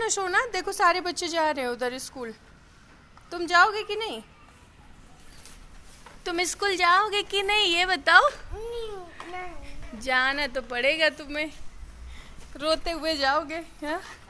ना सोना देखो सारे बच्चे जा रहे हो उधर स्कूल तुम जाओगे कि नहीं तुम स्कूल जाओगे कि नहीं ये बताओ नहीं, नहीं। जाना तो पड़ेगा तुम्हें रोते हुए जाओगे हाँ